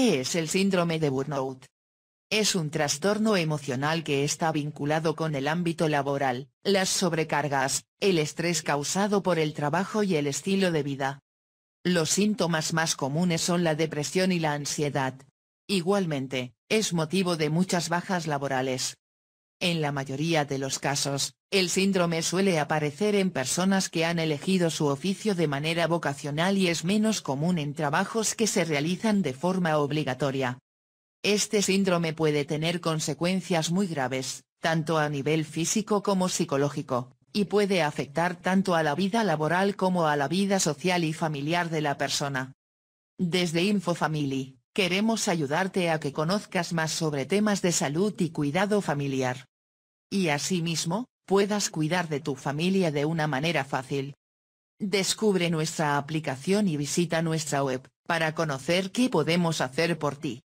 ¿Qué es el síndrome de burnout? Es un trastorno emocional que está vinculado con el ámbito laboral, las sobrecargas, el estrés causado por el trabajo y el estilo de vida. Los síntomas más comunes son la depresión y la ansiedad. Igualmente, es motivo de muchas bajas laborales, en la mayoría de los casos, el síndrome suele aparecer en personas que han elegido su oficio de manera vocacional y es menos común en trabajos que se realizan de forma obligatoria. Este síndrome puede tener consecuencias muy graves, tanto a nivel físico como psicológico, y puede afectar tanto a la vida laboral como a la vida social y familiar de la persona. Desde InfoFamily Queremos ayudarte a que conozcas más sobre temas de salud y cuidado familiar. Y asimismo, puedas cuidar de tu familia de una manera fácil. Descubre nuestra aplicación y visita nuestra web, para conocer qué podemos hacer por ti.